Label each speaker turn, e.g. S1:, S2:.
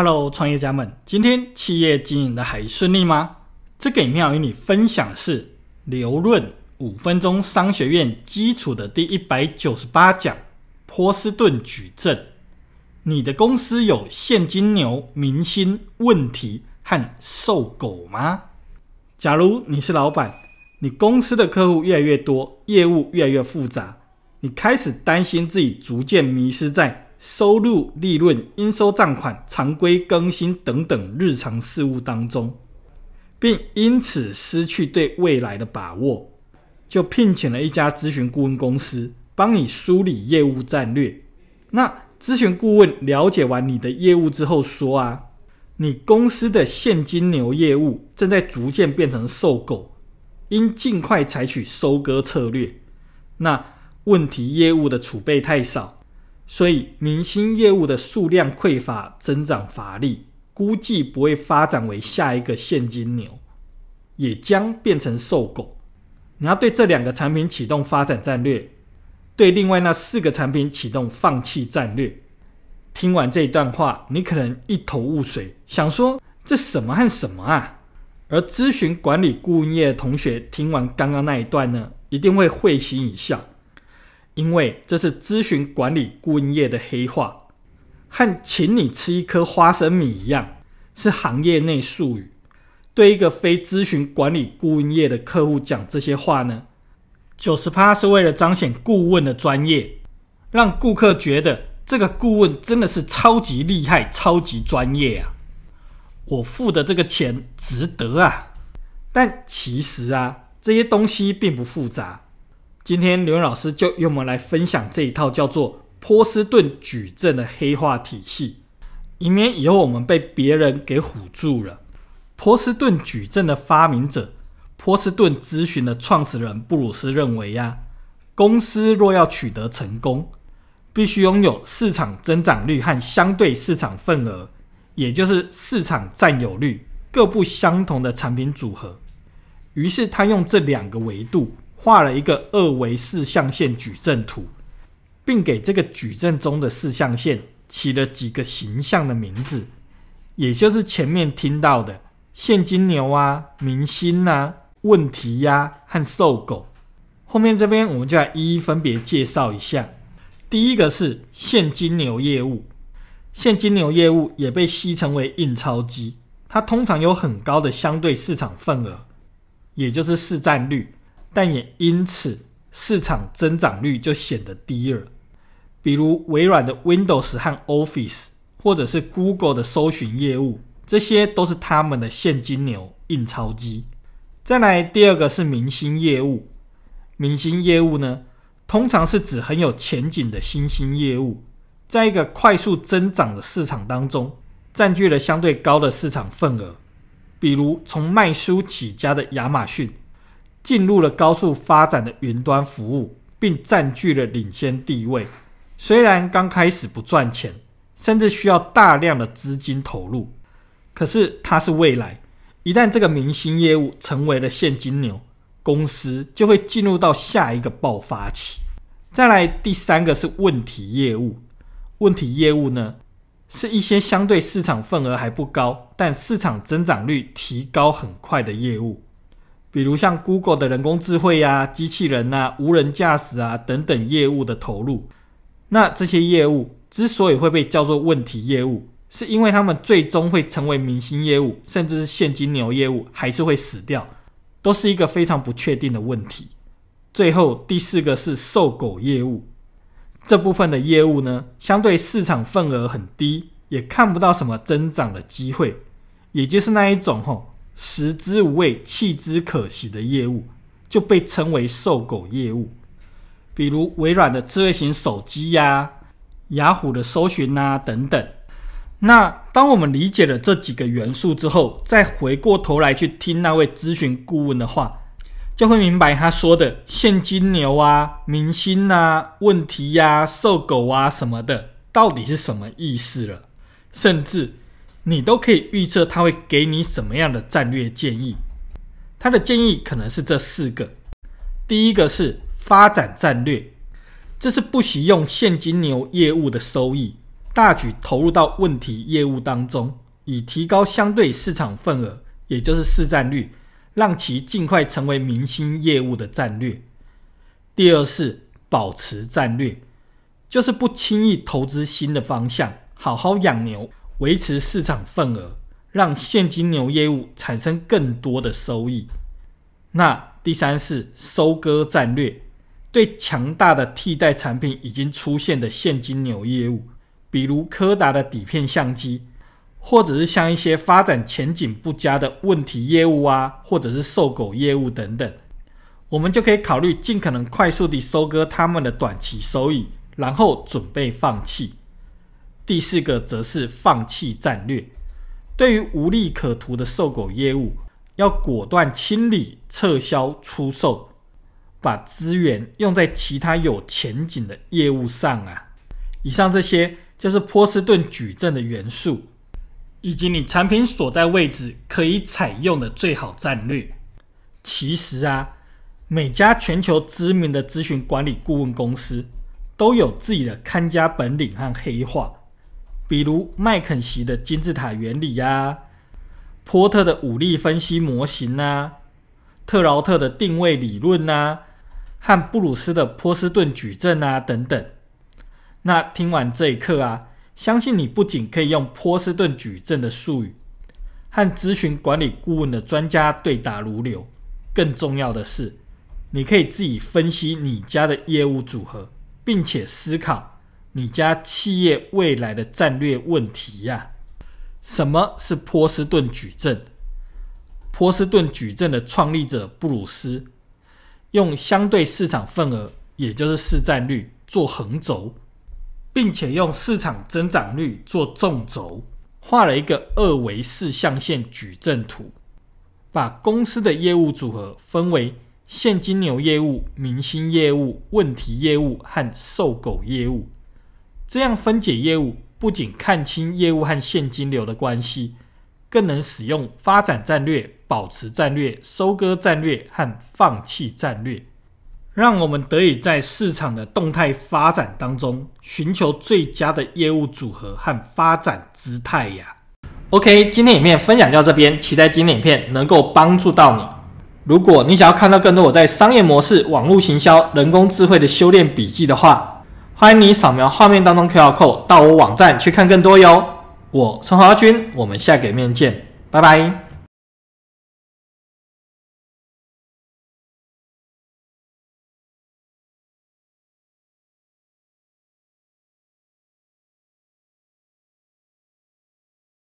S1: Hello，创业家们，今天企业经营的还顺利吗？这个影片要与你分享是刘润五分钟商学院基础的第一百九十八讲——波士顿矩阵。你的公司有现金牛、明星、问题和瘦狗吗？假如你是老板，你公司的客户越来越多，业务越来越复杂，你开始担心自己逐渐迷失在。收入、利润、应收账款、常规更新等等日常事务当中，并因此失去对未来的把握，就聘请了一家咨询顾问公司帮你梳理业务战略。那咨询顾问了解完你的业务之后说：“啊，你公司的现金流业务正在逐渐变成瘦狗，应尽快采取收割策略。那问题业务的储备太少。”所以，明星业务的数量匮乏，增长乏力，估计不会发展为下一个现金牛，也将变成瘦狗。你要对这两个产品启动发展战略，对另外那四个产品启动放弃战略。听完这一段话，你可能一头雾水，想说这什么和什么啊？而咨询管理顾问业的同学听完刚刚那一段呢，一定会会心一笑。因为这是咨询管理顾问业的黑话，和请你吃一颗花生米一样，是行业内术语。对一个非咨询管理顾问业的客户讲这些话呢，九十趴是为了彰显顾问的专业，让顾客觉得这个顾问真的是超级厉害、超级专业啊！我付的这个钱值得啊！但其实啊，这些东西并不复杂。今天刘老师就用我们来分享这一套叫做波斯顿矩阵的黑化体系，以免以后我们被别人给唬住了。波斯顿矩阵的发明者波斯顿咨询的创始人布鲁斯认为呀，公司若要取得成功，必须拥有市场增长率和相对市场份额，也就是市场占有率各不相同的产品组合。于是他用这两个维度。画了一个二维四象限矩阵图，并给这个矩阵中的四象限起了几个形象的名字，也就是前面听到的现金牛啊、明星啊、问题呀和瘦狗。后面这边我们就来一一分别介绍一下。第一个是现金牛业务，现金牛业务也被戏称为印钞机，它通常有很高的相对市场份额，也就是市占率。但也因此，市场增长率就显得低了。比如微软的 Windows 和 Office，或者是 Google 的搜寻业务，这些都是他们的现金流印钞机。再来，第二个是明星业务。明星业务呢，通常是指很有前景的新兴业务，在一个快速增长的市场当中，占据了相对高的市场份额。比如从卖书起家的亚马逊。进入了高速发展的云端服务，并占据了领先地位。虽然刚开始不赚钱，甚至需要大量的资金投入，可是它是未来。一旦这个明星业务成为了现金流，公司就会进入到下一个爆发期。再来，第三个是问题业务。问题业务呢，是一些相对市场份额还不高，但市场增长率提高很快的业务。比如像 Google 的人工智慧呀、机器人呐、无人驾驶啊等等业务的投入，那这些业务之所以会被叫做问题业务，是因为他们最终会成为明星业务，甚至是现金流业务，还是会死掉，都是一个非常不确定的问题。最后第四个是瘦狗业务，这部分的业务呢，相对市场份额很低，也看不到什么增长的机会，也就是那一种吼。食之无味，弃之可惜的业务，就被称为“瘦狗”业务，比如微软的智慧型手机呀、雅虎的搜寻呐等等。那当我们理解了这几个元素之后，再回过头来去听那位咨询顾问的话，就会明白他说的现金流啊、明星啊、问题呀、瘦狗啊什么的，到底是什么意思了，甚至。你都可以预测他会给你什么样的战略建议。他的建议可能是这四个：第一个是发展战略，这是不惜用现金牛业务的收益，大举投入到问题业务当中，以提高相对市场份额，也就是市占率，让其尽快成为明星业务的战略。第二是保持战略，就是不轻易投资新的方向，好好养牛。维持市场份额，让现金流业务产生更多的收益。那第三是收割战略，对强大的替代产品已经出现的现金流业务，比如柯达的底片相机，或者是像一些发展前景不佳的问题业务啊，或者是售狗业务等等，我们就可以考虑尽可能快速地收割他们的短期收益，然后准备放弃。第四个则是放弃战略，对于无利可图的售狗业务，要果断清理、撤销、出售，把资源用在其他有前景的业务上啊！以上这些就是波士顿矩阵的元素，以及你产品所在位置可以采用的最好战略。其实啊，每家全球知名的咨询管理顾问公司都有自己的看家本领和黑话。比如麦肯锡的金字塔原理呀，波特的武力分析模型呐，特劳特的定位理论呐，和布鲁斯的波士顿矩阵啊等等。那听完这一课啊，相信你不仅可以用波士顿矩阵的术语和咨询管理顾问的专家对答如流，更重要的是，你可以自己分析你家的业务组合，并且思考。你家企业未来的战略问题呀？什么是波士顿矩阵？波士顿矩阵的创立者布鲁斯用相对市场份额，也就是市占率，做横轴，并且用市场增长率做纵轴，画了一个二维四象限矩阵图，把公司的业务组合分为现金流业务、明星业务、问题业务和瘦狗业务。这样分解业务，不仅看清业务和现金流的关系，更能使用发展战略、保持战略、收割战略和放弃战略，让我们得以在市场的动态发展当中，寻求最佳的业务组合和发展姿态呀。OK，今天影片分享到这边，期待今天影片能够帮助到你。如果你想要看到更多我在商业模式、网络行销、人工智慧的修炼笔记的话，欢迎你扫描画面当中 Q R code 到我网站去看更多哟。我陈华军，我们下个面见，拜拜。